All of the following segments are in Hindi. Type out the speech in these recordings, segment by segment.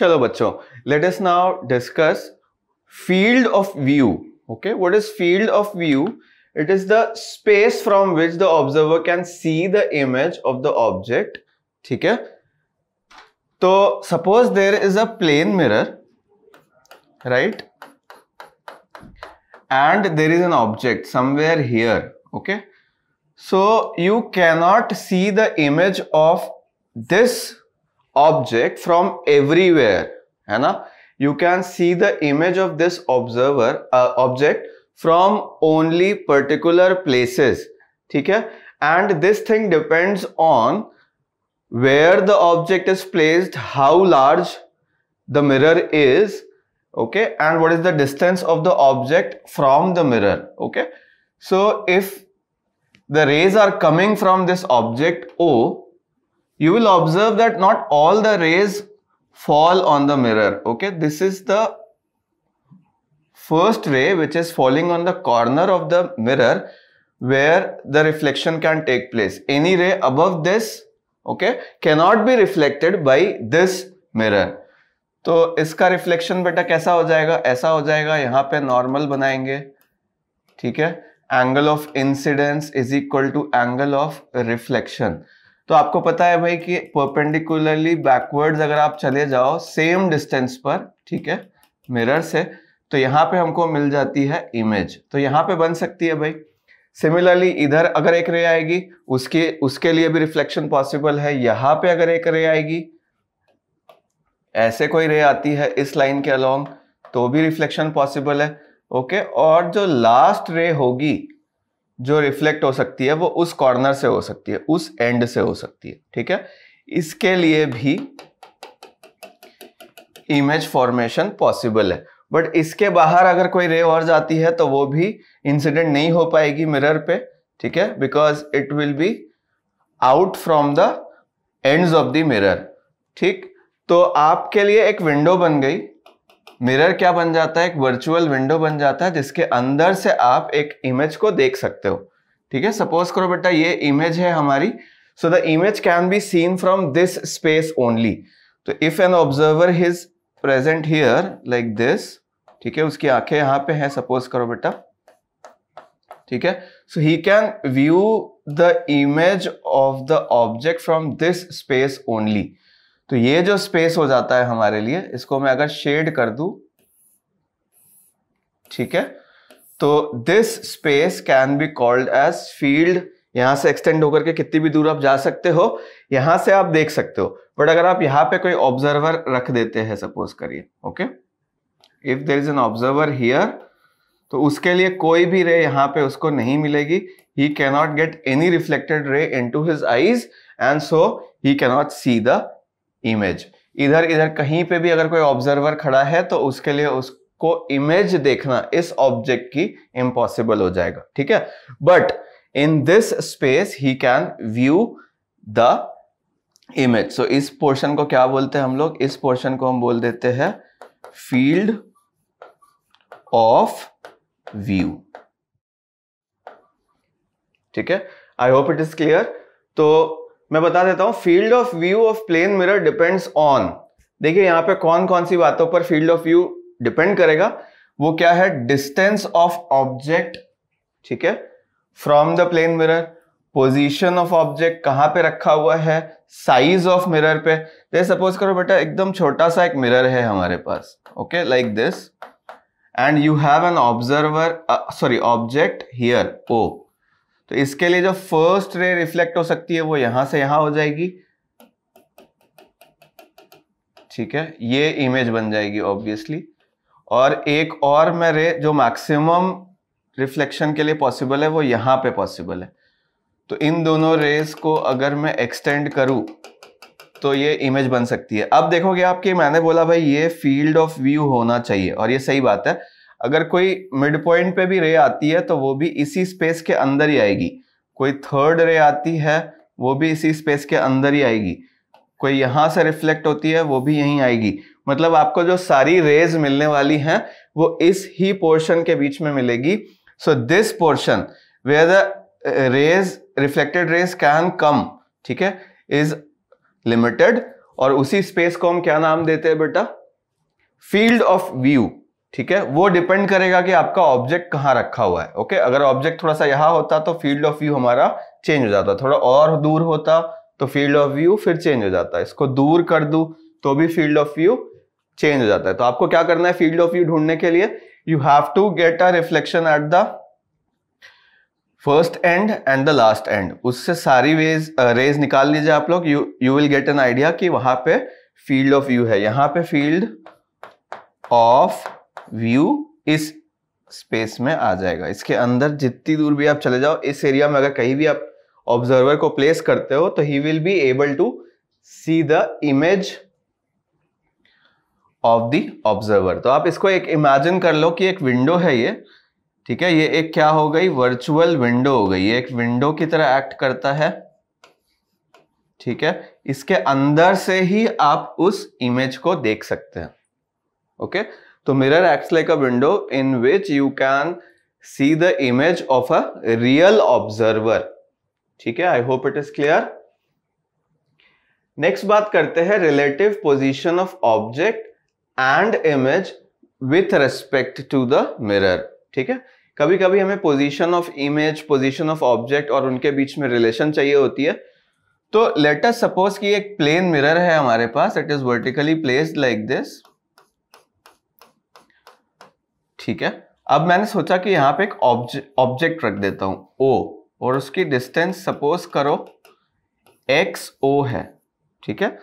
चलो बच्चों let us now discuss field of view okay what is field of view it is the space from which the observer can see the image of the object ठीक है तो suppose there is a plane mirror right and there is an object somewhere here okay so you cannot see the image of this object from everywhere है ना you can see the image of this observer uh, object from only particular places ठीक है and this thing depends on where the object is placed how large the mirror is okay and what is the distance of the object from the mirror okay so if the rays are coming from this object o you will observe that not all the rays fall on the mirror. Okay, this is the first ray which is falling on the corner of the mirror where the reflection can take place. Any ray above this okay, cannot be reflected by this mirror. तो इसका रिफ्लेक्शन बेटा कैसा हो जाएगा ऐसा हो जाएगा यहाँ पे नॉर्मल बनाएंगे ठीक है angle of incidence is equal to angle of reflection तो आपको पता है भाई कि परपेंडिकुलरली बैकवर्ड्स अगर आप चले जाओ सेम डिस्टेंस पर ठीक है मिरर से तो यहाँ पे हमको मिल जाती है इमेज तो यहाँ पे बन सकती है भाई सिमिलरली इधर अगर एक रे आएगी उसके उसके लिए भी रिफ्लेक्शन पॉसिबल है यहाँ पे अगर एक रे आएगी ऐसे कोई रे आती है इस लाइन के अलोंग तो भी रिफ्लेक्शन पॉसिबल है ओके और जो लास्ट रे होगी जो रिफ्लेक्ट हो सकती है वो उस कॉर्नर से हो सकती है उस एंड से हो सकती है ठीक है इसके लिए भी इमेज फॉर्मेशन पॉसिबल है बट इसके बाहर अगर कोई रे और जाती है तो वो भी इंसिडेंट नहीं हो पाएगी मिरर पे ठीक है because it will be out from the ends of the mirror ठीक तो आपके लिए एक विंडो बन गई मिरर क्या बन जाता है एक वर्चुअल विंडो बन जाता है जिसके अंदर से आप एक इमेज को देख सकते हो ठीक है सपोज करो बेटा ये इमेज है हमारी so the image can be seen from this space only तो if an observer is present here like this ठीक है उसकी आंखें यहां पे है सपोज करो बेटा ठीक है so he can view the image of the object from this space only तो ये जो स्पेस हो जाता है हमारे लिए इसको मैं अगर शेड कर दू ठीक है तो this space can be called as field यहां से एक्सटेंड होकर के कितनी भी दूर आप जा सकते हो यहां से आप देख सकते हो बट अगर आप यहां पे कोई ऑब्जर्वर रख देते हैं सपोज करिए okay if there is an observer here तो उसके लिए कोई भी रे यहां पे उसको नहीं मिलेगी he cannot get any reflected ray into his eyes and so he cannot see the image इधर इधर कहीं पे भी अगर कोई ऑब्जर्वर खड़ा है तो उसके लिए उसको इमेज देखना इस ऑब्जेक्ट की इम्पॉसिबल हो जाएगा ठीक है but in this space he can view the image so इस पोर्शन को क्या बोलते हैं हम लोग इस पोर्शन को हम बोल देते हैं फील्ड ऑफ व्यू ठीक है I hope it is clear तो मैं बता देता हूँ field of view of plane mirror depends on देखिए यहाँ पे कौन कौन सी बातों पर फील्ड ऑफ व्यू डिपेंड करेगा वो क्या है डिस्टेंस ऑफ ऑब्जेक्ट ठीक है from the plane mirror position of object कहाँ पे रखा हुआ है साइज ऑफ मिरर पे जैसे सपोज करो बेटा एकदम छोटा सा एक मिरर है हमारे पास okay like this and you have an observer sorry object here O तो इसके लिए जो फर्स्ट रे रिफ्लेक्ट हो सकती है वो यहां से यहां हो जाएगी ठीक है ये इमेज बन जाएगी ऑब्वियसली और एक और मैं रे जो मैक्सिमम रिफ्लेक्शन के लिए पॉसिबल है वो यहां पे पॉसिबल है तो इन दोनों रेस को अगर मैं एक्सटेंड करूँ तो ये इमेज बन सकती है अब देखोगे आपके मैंने बोला भाई ये फील्ड ऑफ व्यू होना चाहिए और ये सही बात है अगर कोई मिड पॉइंट पे भी रे आती है तो वो भी इसी स्पेस के अंदर ही आएगी कोई थर्ड रे आती है वो भी इसी स्पेस के अंदर ही आएगी कोई यहाँ से रिफ्लेक्ट होती है वो भी यहीं आएगी मतलब आपको जो सारी रेज मिलने वाली हैं वो इस ही पोर्शन के बीच में मिलेगी so this portion where the rays reflected rays can come ठीक है इज लिमिटेड और उसी स्पेस को हम क्या नाम देते हैं बेटा फील्ड ऑफ व्यू ठीक है वो डिपेंड करेगा कि आपका ऑब्जेक्ट कहाँ रखा हुआ है ओके अगर ऑब्जेक्ट थोड़ा सा यहाँ होता तो फील्ड ऑफ व्यू हमारा चेंज हो जाता थोड़ा और दूर होता तो फील्ड ऑफ व्यू फिर चेंज हो जाता है इसको दूर कर दू तो भी फील्ड ऑफ व्यू चेंज हो जाता है तो आपको क्या करना है फील्ड ऑफ व्यू ढूंढने के लिए you have to get a reflection at the first end and the last end उससे सारी वेज रेज uh, निकाल लीजिए आप लोग you you will get an idea कि वहां पे फील्ड ऑफ व्यू है यहाँ पे फील्ड ऑफ व्यू इस स्पेस में आ जाएगा इसके अंदर जितनी दूर भी आप चले जाओ इस एरिया में अगर कहीं भी आप ऑब्जर्वर को प्लेस करते हो तो he will be able to see the image of the observer तो आप इसको एक इमेजिन कर लो कि एक विंडो है ये ठीक है ये एक क्या हो गई वर्चुअल विंडो हो गई ये एक विंडो की तरह एक्ट करता है ठीक है इसके अंदर से ही आप उस इमेज को देख सकते हैं ओके okay? तो mirror acts like a window in which you can see the image of a real observer ठीक है I hope it is clear next बात करते हैं relative position of object and image with respect to the mirror ठीक है कभी कभी हमें position of image position of object और उनके बीच में रिलेशन चाहिए होती है तो लेटर सपोज कि एक प्लेन मिरर है हमारे पास it is vertically placed like this ठीक है अब मैंने सोचा कि यहाँ पे एक ऑब्जेक्ट रख देता हूँ ओ और उसकी डिस्टेंस सपोज करो एक्स ओ है ठीक है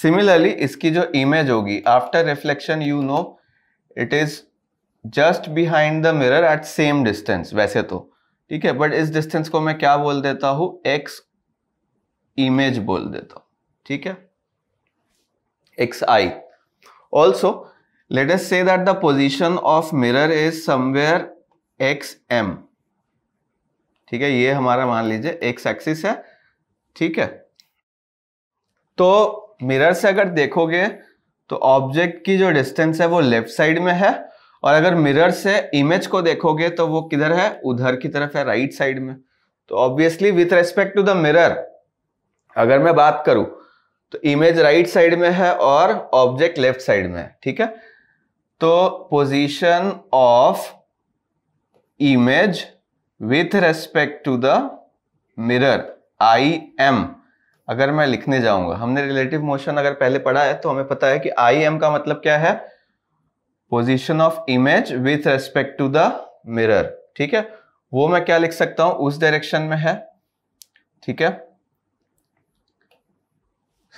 सिमिलरली इसकी जो इमेज होगी after reflection you know it is just behind the mirror at same distance वैसे तो ठीक है बट इस डिस्टेंस को मैं क्या बोल देता हूँ एक्स इमेज बोल देता हूँ ठीक है X I also let us say that the position of mirror is somewhere X M ठीक है ये हमारा मान लीजिए एक्स एक्सिस है ठीक है तो मिरर से अगर देखोगे तो ऑब्जेक्ट की जो डिस्टेंस है वो लेफ्ट साइड में है और अगर मिरर से इमेज को देखोगे तो वो किधर है उधर की तरफ है राइट right साइड में तो obviously with respect to the mirror अगर मैं बात करूं तो इमेज राइट साइड में है और ऑब्जेक्ट लेफ्ट साइड में है ठीक है तो position of image with respect to the mirror I M अगर मैं लिखने जाऊंगा हमने रिलेटिव मोशन अगर पहले पढ़ा है तो हमें पता है कि आई एम का मतलब क्या है position of image with respect to the mirror ठीक है वो मैं क्या लिख सकता हूं उस डायरेक्शन में है ठीक है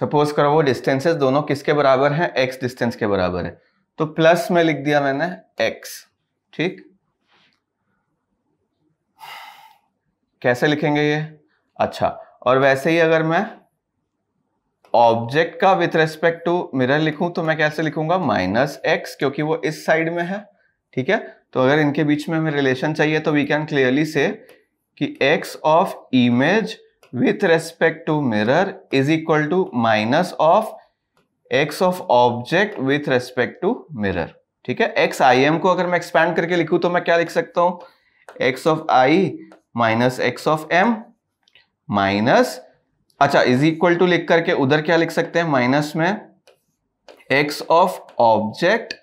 सपोज करो वो डिस्टेंसेस दोनों किसके बराबर हैं एक्स डिस्टेंस के बराबर है तो प्लस में लिख दिया मैंने एक्स ठीक कैसे लिखेंगे ये अच्छा और वैसे ही अगर मैं ऑब्जेक्ट का विथ रेस्पेक्ट टू मिरर लिखूं तो मैं कैसे लिखूंगा माइनस एक्स क्योंकि वो इस साइड में है ठीक है तो अगर इनके बीच में हमें रिलेशन चाहिए तो वी कैन क्लियरली से कि X of image with respect to mirror is equal to minus of X of object with respect to mirror ठीक है एक्स आई एम को अगर मैं एक्सपैंड करके लिखूं तो मैं क्या लिख सकता हूं X of I minus X of M minus अच्छा इज इक्वल टू लिख करके उधर क्या लिख सकते हैं माइनस में X of object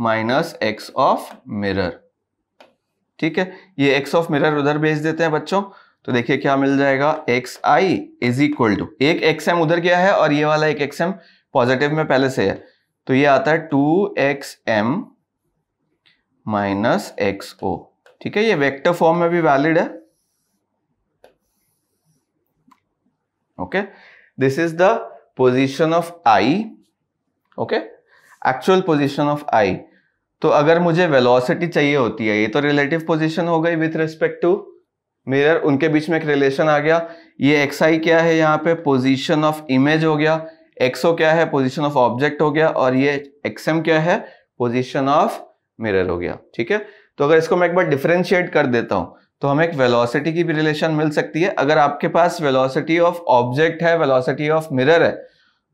minus X of mirror ठीक है ये एक्स ऑफ मिरर उधर भेज देते हैं बच्चों तो देखिए क्या मिल जाएगा X I is equal to एक एक्स एम उधर गया है और ये वाला एक एक्स एम पॉजिटिव में पहले से है तो ये आता है two X M minus X O ठीक है ये वेक्टर फॉर्म में भी वैलिड है okay this is the position of I okay actual position of I तो अगर मुझे वेलोसिटी चाहिए होती है ये तो रिलेटिव पोजीशन हो गई विथ रिस्पेक्ट टू मिरर उनके बीच में एक रिलेशन आ गया ये एक्स आई क्या है यहाँ पे पोजीशन ऑफ इमेज हो गया एक्सो क्या है पोजिशन ऑफ ऑब्जेक्ट हो गया और ये एक्सएम क्या है पोजिशन ऑफ मिरर हो गया ठीक है तो अगर इसको मैं एक बार डिफ्रेंशिएट कर देता हूँ तो हमें एक वेलोसिटी की भी रिलेशन मिल सकती है अगर आपके पास वेलोसिटी ऑफ ऑब्जेक्ट है वेलोसिटी ऑफ मिरर है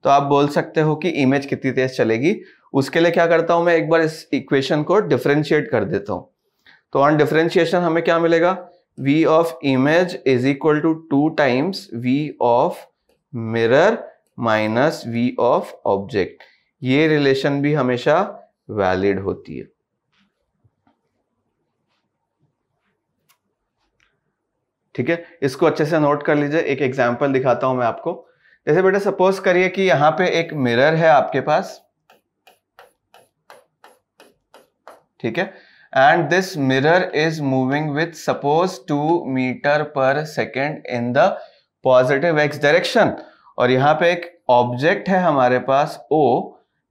तो आप बोल सकते हो कि इमेज कितनी तेज चलेगी उसके लिए क्या करता हूं मैं एक बार इस इक्वेशन को डिफ्रेंशिएट कर देता हूं तो ऑन डिफ्रेंशिएशन हमें क्या मिलेगा V of image is equal to two times V of mirror minus V of object ये रिलेशन भी हमेशा वैलिड होती है ठीक है इसको अच्छे से नोट कर लीजिए एक एग्जाम्पल दिखाता हूं मैं आपको जैसे बेटा सपोज करिए कि यहां पे एक मिरर है आपके पास ठीक है and this mirror is moving with suppose two metre per second in the positive X direction और यहाँ पे एक ऑब्जेक्ट है हमारे पास ओ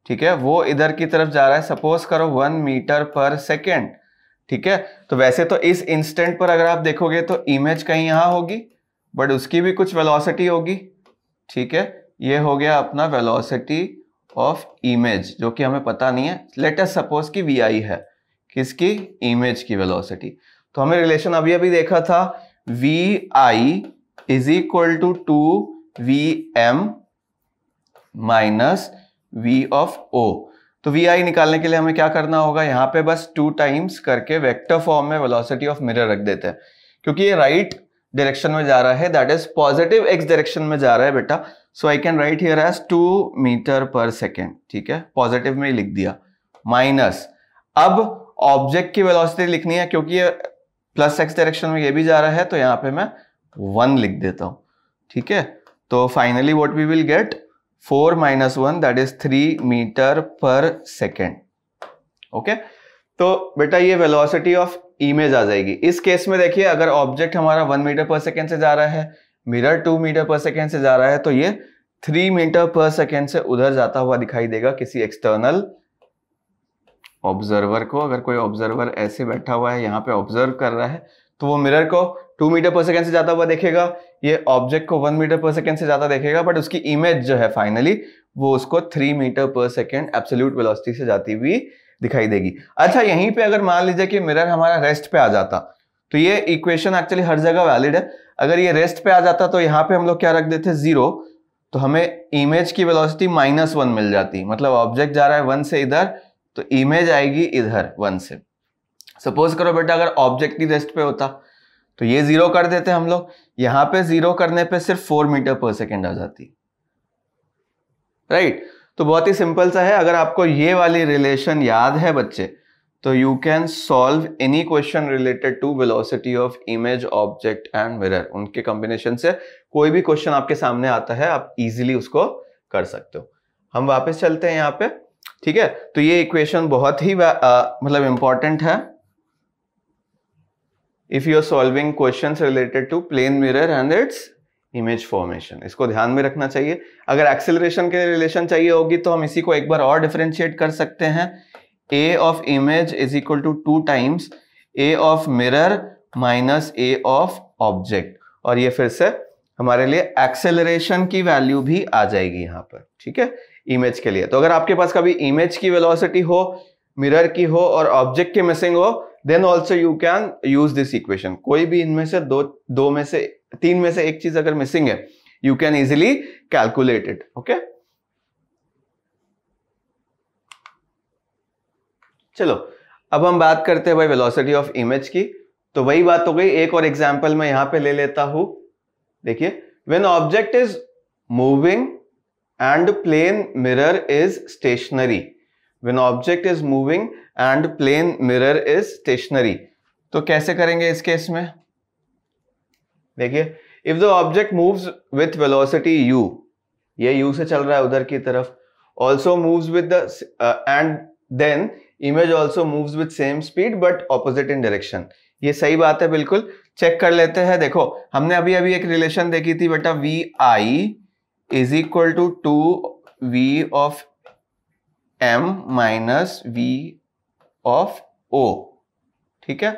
ठीक है वो इधर की तरफ जा रहा है सपोज करो वन मीटर पर सेकेंड ठीक है तो वैसे तो इस इंस्टेंट पर अगर आप देखोगे तो इमेज कहीं यहां होगी बट उसकी भी कुछ वेलोसिटी होगी ठीक है ये हो गया अपना वेलोसिटी ऑफ इमेज जो कि हमें पता नहीं है लेटेस्ट सपोज की वी आई है किसकी इमेज की वेलोसिटी तो हमें रिलेशन अभी अभी देखा था V I is equal to two V M minus V of O तो वी आई निकालने के लिए हमें क्या करना होगा यहाँ पे बस टू टाइम्स करके वेक्टर फॉर्म में वेलोसिटी ऑफ मिरर रख देते हैं क्योंकि ये राइट right डायरेक्शन में जा रहा है that is positive X direction में जा रहा है बेटा so I can write here as two metre per second ठीक है पॉजिटिव में ही लिख दिया माइनस अब ऑब्जेक्ट की वेलोसिटी लिखनी है क्योंकि ये प्लस एक्स डायरेक्शन में ये भी जा रहा है तो यहाँ पे मैं वन लिख देता हूँ ठीक है तो finally what we will get four minus one that is three metre per second okay तो बेटा ये वेलोसिटी ऑफ इमेज आ जाएगी इस केस में देखिए अगर ऑब्जेक्ट हमारा वन मीटर पर सेकेंड से जा रहा है mirror two metre per second से जा रहा है तो ये थ्री मीटर पर सेकेंड से उधर जाता हुआ दिखाई देगा किसी एक्सटर्नल ऑब्जर्वर को अगर कोई ऑब्जर्वर ऐसे बैठा हुआ है यहाँ पे ऑब्जर्व कर रहा है तो वो मिरर को टू मीटर पर सेकेंड से ज्यादा हुआ देखेगा ये ऑब्जेक्ट को वन मीटर पर सेकेंड से ज्यादा देखेगा बट उसकी इमेज जो है फाइनली वो उसको three metre per second absolute velocity से जाती हुई दिखाई देगी अच्छा यहीं पे अगर मान लीजिए कि मिरर हमारा रेस्ट पे आ जाता तो ये इक्वेशन एक्चुअली हर जगह वैलिड है अगर ये रेस्ट पे आ जाता तो यहाँ पे हम लोग क्या रख देते जीरो तो हमें इमेज की वेलोसिटी माइनस वन मिल जाती मतलब ऑब्जेक्ट जा रहा है वन से इधर तो इमेज आएगी इधर वन से सपोज करो बेटा अगर ऑब्जेक्ट की रेस्ट पे होता तो ये ज़ीरो कर देते हैं हम लोग यहाँ पे ज़ीरो करने पे सिर्फ फोर मीटर पर सेकेंड आ जाती राइट तो बहुत ही सिंपल सा है अगर आपको ये वाली रिलेशन याद है बच्चे तो you can solve any question related to velocity of image object and mirror उनके कॉम्बिनेशन से कोई भी क्वेश्चन आपके सामने आता है आप इजीली उसको कर सकते हो हम वापस चलते हैं यहाँ पे ठीक है तो ये इक्वेशन बहुत ही मतलब इंपॉर्टेंट है if you are solving question related to plane mirror and its image formation इसको ध्यान में रखना चाहिए अगर एक्सेलरेशन के रिलेशन चाहिए होगी तो हम इसी को एक बार और डिफ्रेंशिएट कर सकते हैं A of image is equal to two times A of mirror minus A of object और ये फिर से हमारे लिए एक्सेलरेशन की वैल्यू भी आ जाएगी यहाँ पर ठीक है इमेज के लिए तो अगर आपके पास कभी इमेज की वेलोसिटी हो मिरर की हो और ऑब्जेक्ट की मिसिंग हो then also you can use this equation कोई भी इनमें से दो दो में से तीन में से एक चीज अगर मिसिंग है you can easily calculate it okay चलो अब हम बात करते हैं भाई वेलोसिटी ऑफ इमेज की तो वही बात हो गई एक और एग्जाम्पल मैं यहां पे ले लेता हूं देखिए when object is moving and plane mirror is stationary when object is moving and plane mirror is stationary तो कैसे करेंगे इस केस में देखिए if the object moves with velocity u ये u से चल रहा है उधर की तरफ also moves with the and then image also moves with same speed but opposite in direction ये सही बात है बिल्कुल चेक कर लेते हैं देखो हमने अभी अभी एक रिलेशन देखी थी बेटा V I is equal to two V of M minus V of O ठीक है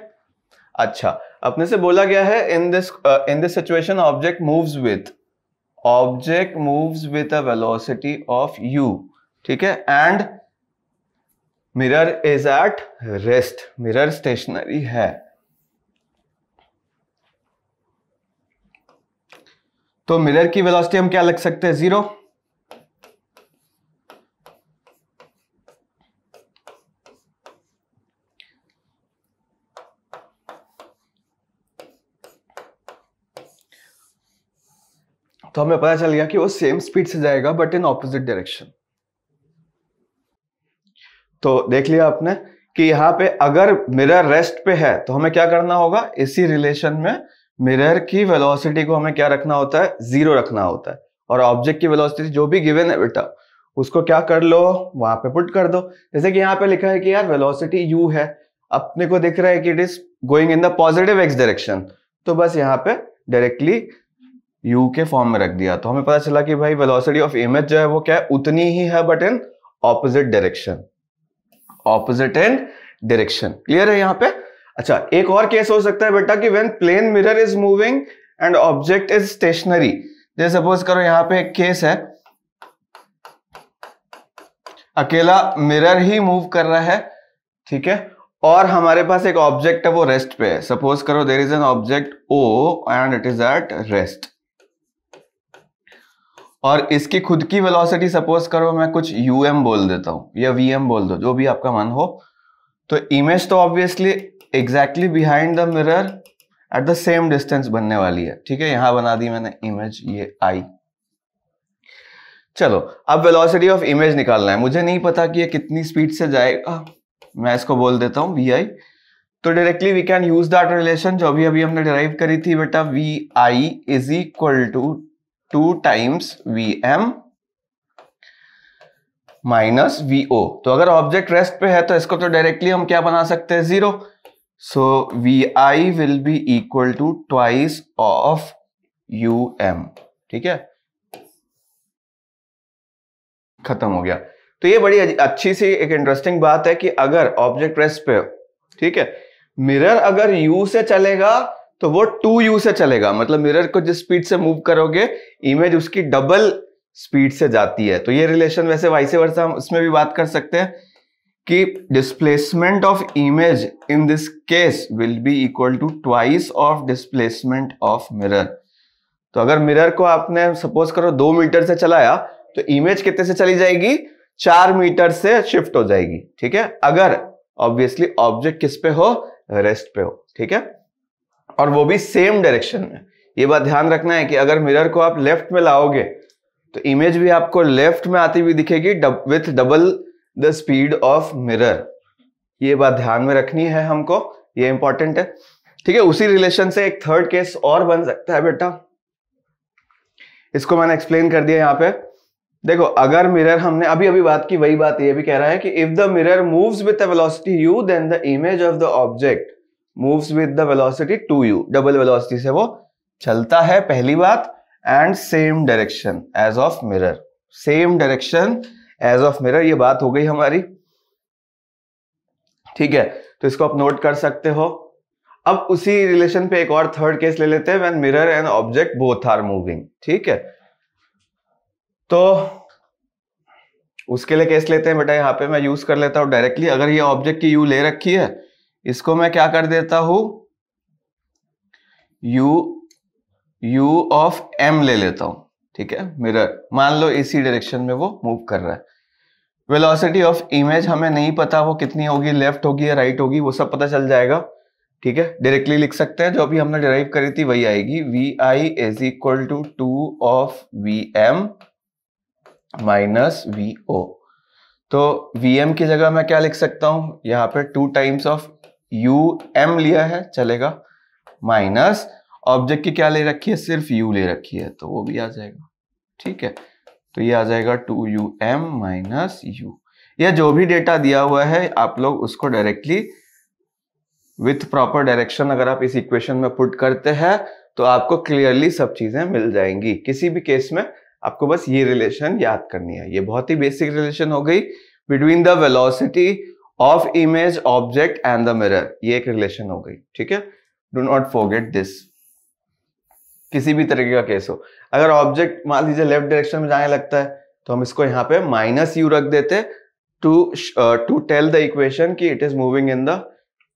अच्छा अपने से बोला गया है in this in this situation object moves with object moves with a velocity of U ठीक है and mirror is at rest mirror stationary है तो मिरर की वेलोसिटी हम क्या लग सकते हैं जीरो तो हमें पता चल गया कि वो सेम स्पीड से जाएगा बट इन ऑपोजिट डायरेक्शन तो देख लिया आपने कि यहां पे अगर मिरर रेस्ट पे है तो हमें क्या करना होगा इसी रिलेशन में मिरर की वेलोसिटी को हमें क्या रखना होता है जीरो रखना होता है और ऑब्जेक्ट की वेलोसिटी जो भी गिवन है बेटा उसको क्या कर लो वहां पे पुट कर दो जैसे कि यहां पे लिखा है कि यार वेलोसिटी यू है अपने को दिख रहा है कि it is going in the positive X direction तो बस यहाँ पे डायरेक्टली यू के फॉर्म में रख दिया तो हमें पता चला कि भाई वेलोसिटी ऑफ इमेज जो है वो क्या है उतनी ही है but in opposite direction opposite in direction clear है यहां पे अच्छा एक और केस हो सकता है बेटा कि when plane mirror is moving and object is stationary जैसे सपोज करो यहाँ पे एक केस है अकेला मिरर ही मूव कर रहा है ठीक है और हमारे पास एक ऑब्जेक्ट है वो रेस्ट पे है सपोज करो there is an object O and it is at rest और इसकी खुद की वेलोसिटी सपोज करो मैं कुछ यू एम बोल देता हूँ या वी एम बोल दो जो भी आपका मन हो तो इमेज तो obviously exactly behind the mirror at the same distance बनने वाली है ठीक है यहां बना दी मैंने इमेज ये आई चलो अब वेलोसिटी ऑफ इमेज निकालना है मुझे नहीं पता कि ये कितनी स्पीड से जाएगा मैं इसको बोल देता हूँ वी आई तो directly we can use that relation जो अभी अभी हमने डिराइव करी थी बेटा V I is equal to two times V M minus we O तो अगर ऑब्जेक्ट रेस्ट पे है तो इसको तो डायरेक्टली हम क्या बना सकते हैं zero so V I will be equal to twice of U M ठीक है खत्म हो गया तो ये बड़ी अच्छी सी एक इंटरेस्टिंग बात है कि अगर ऑब्जेक्ट रेस्ट पे ठीक है मिरर अगर यू से चलेगा तो वो टू यू से चलेगा मतलब मिरर को जिस स्पीड से मूव करोगे इमेज उसकी डबल स्पीड से जाती है तो ये रिलेशन वैसे से वर्षा हम इसमें भी बात कर सकते हैं कि displacement of image in this case will be equal to twice of displacement of mirror तो अगर मिरर को आपने सपोज करो दो मीटर से चलाया तो इमेज कितने से चली जाएगी चार मीटर से शिफ्ट हो जाएगी ठीक है अगर ऑब्वियसली ऑब्जेक्ट किस पे हो रेस्ट पे हो ठीक है और वो भी सेम डायरेक्शन में ये बात ध्यान रखना है कि अगर मिरर को आप लेफ्ट में लाओगे तो इमेज भी आपको लेफ्ट में आती हुई दिखेगी डब, with double the speed of mirror ये बात ध्यान में रखनी है हमको ये इंपॉर्टेंट है ठीक है उसी रिलेशन से एक थर्ड केस और बन सकता है बेटा इसको मैंने एक्सप्लेन कर दिया यहाँ पे देखो अगर मिरर हमने अभी अभी बात की वही बात ये भी कह रहा है कि if the mirror moves with velocity U then the image of the object moves with the velocity U double velocity से वो चलता है पहली बात and same direction as of mirror same direction as of mirror ये बात हो गई हमारी ठीक है तो इसको आप नोट कर सकते हो अब उसी रिलेशन पे एक और थर्ड केस ले लेते हैं when mirror and object both are moving ठीक है तो उसके लिए केस लेते हैं बेटा यहाँ पे मैं यूज कर लेता हूं डायरेक्टली अगर ये ऑब्जेक्ट की यू ले रखी है इसको मैं क्या कर देता हूं u u ऑफ m ले लेता हूं ठीक है मिरर मान लो इसी डायरेक्शन में वो मूव कर रहा है वेलोसिटी ऑफ इमेज हमें नहीं पता वो कितनी होगी लेफ्ट होगी या राइट होगी वो सब पता चल जाएगा ठीक है डायरेक्टली लिख सकते हैं जो अभी हमने डिराइव करी थी वही आएगी V I is equal to two of V M minus we O तो वी एम की जगह मैं क्या लिख सकता हूं यहाँ पे two times of U M लिया है चलेगा माइनस ऑब्जेक्ट की क्या ले रखी है सिर्फ यू ले रखी है तो वो भी आ जाएगा ठीक है तो ये आ जाएगा two U M minus U या जो भी डेटा दिया हुआ है आप लोग उसको डायरेक्टली विथ प्रॉपर डायरेक्शन अगर आप इस इक्वेशन में पुट करते हैं तो आपको क्लियरली सब चीजें मिल जाएंगी किसी भी केस में आपको बस ये रिलेशन याद करनी है ये बहुत ही बेसिक रिलेशन हो गई between the velocity of image object and the mirror ये एक रिलेशन हो गई ठीक है डू नॉट फोगेट दिस किसी भी तरीके का केस हो अगर ऑब्जेक्ट मान लीजिए लेफ्ट डायरेक्शन में जाने लगता है तो हम इसको यहां पे माइनस यू रख देते to to tell the equation कि it is moving in the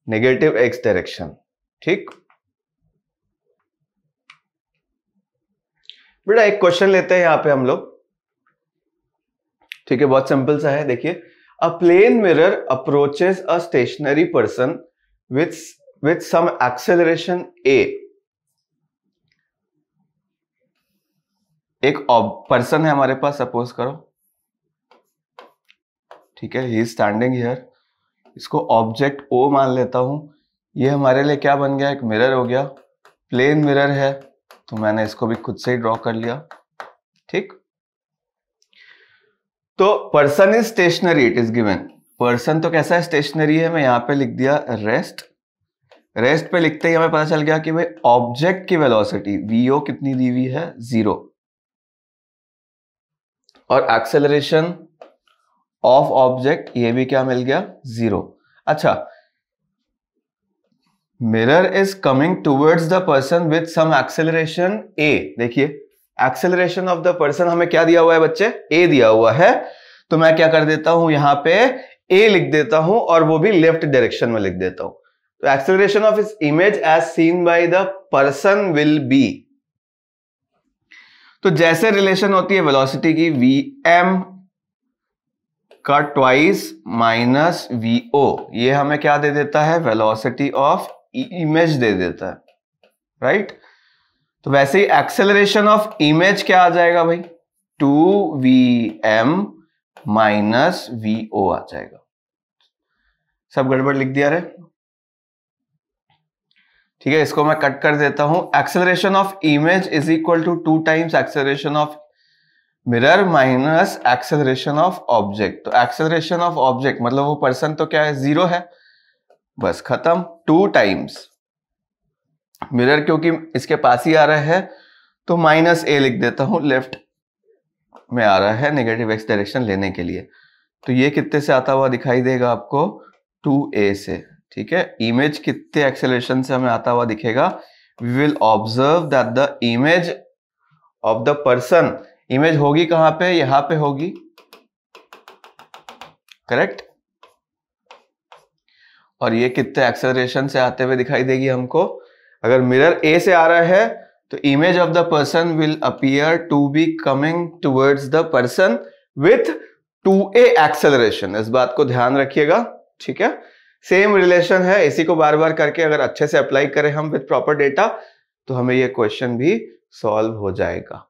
negative x direction ठीक बेटा एक क्वेश्चन लेते हैं यहां पे हम लोग ठीक है बहुत सिंपल सा है देखिए A plane mirror approaches a stationary person with, with some acceleration a. एक पर्सन है हमारे पास सपोज करो ठीक है ही स्टैंडिंग हियर इसको ऑब्जेक्ट ओ मान लेता हूं ये हमारे लिए क्या बन गया एक मिरर हो गया प्लेन मिरर है तो मैंने इसको भी खुद से ही ड्रॉ कर लिया ठीक तो person is stationary it is given person तो कैसा है स्टेशनरी है मैं यहां पे लिख दिया रेस्ट रेस्ट पे लिखते ही हमें पता चल गया कि भाई ऑब्जेक्ट की वेलोसिटी वीओ कितनी दी हुई है जीरो और एक्सेलरेशन ऑफ ऑब्जेक्ट ये भी क्या मिल गया जीरो अच्छा mirror is coming towards the person with some acceleration a देखिए एक्सेलरेशन ऑफ द पर्सन हमें क्या दिया हुआ है बच्चे ए दिया हुआ है तो मैं क्या कर देता हूं यहां पे ए लिख देता हूं और वो भी लेफ्ट डायरेक्शन में लिख देता हूं तो एक्सेलरेशन ऑफ इस image as seen by the person will be तो जैसे रिलेशन होती है वेलोसिटी की वी एम का ट्वाइस माइनस वी ओ ये हमें क्या दे देता है वेलोसिटी ऑफ इमेज दे देता है राइट right? तो वैसे ही एक्सेलरेशन ऑफ इमेज क्या आ जाएगा भाई two V M minus we o आ जाएगा सब गड़बड़ लिख दिया रे ठीक है इसको मैं कट कर देता हूं acceleration of image is equal to two times acceleration of mirror minus acceleration of object तो एक्सेलरेशन ऑफ ऑब्जेक्ट मतलब वो पर्सन तो क्या है जीरो है बस खत्म टू टाइम्स मिरर क्योंकि इसके पास ही आ रहा है तो माइनस ए लिख देता हूं लेफ्ट में आ रहा है नेगेटिव एक्स डायरेक्शन लेने के लिए तो ये कितने से आता हुआ दिखाई देगा आपको टू ए से ठीक है इमेज कितने एक्सेलेशन से हमें आता हुआ दिखेगा we will observe that the image of the person image होगी कहां पे यहां पे होगी करेक्ट और ये कितने एक्सेलरेशन से आते हुए दिखाई देगी हमको अगर मिरर ए से आ रहा है तो image of the person will appear to be coming towards the person with two a acceleration इस बात को ध्यान रखिएगा ठीक है सेम रिलेशन है इसी को बार बार करके अगर अच्छे से अप्लाई करें हम विथ प्रॉपर डेटा तो हमें यह क्वेश्चन भी सॉल्व हो जाएगा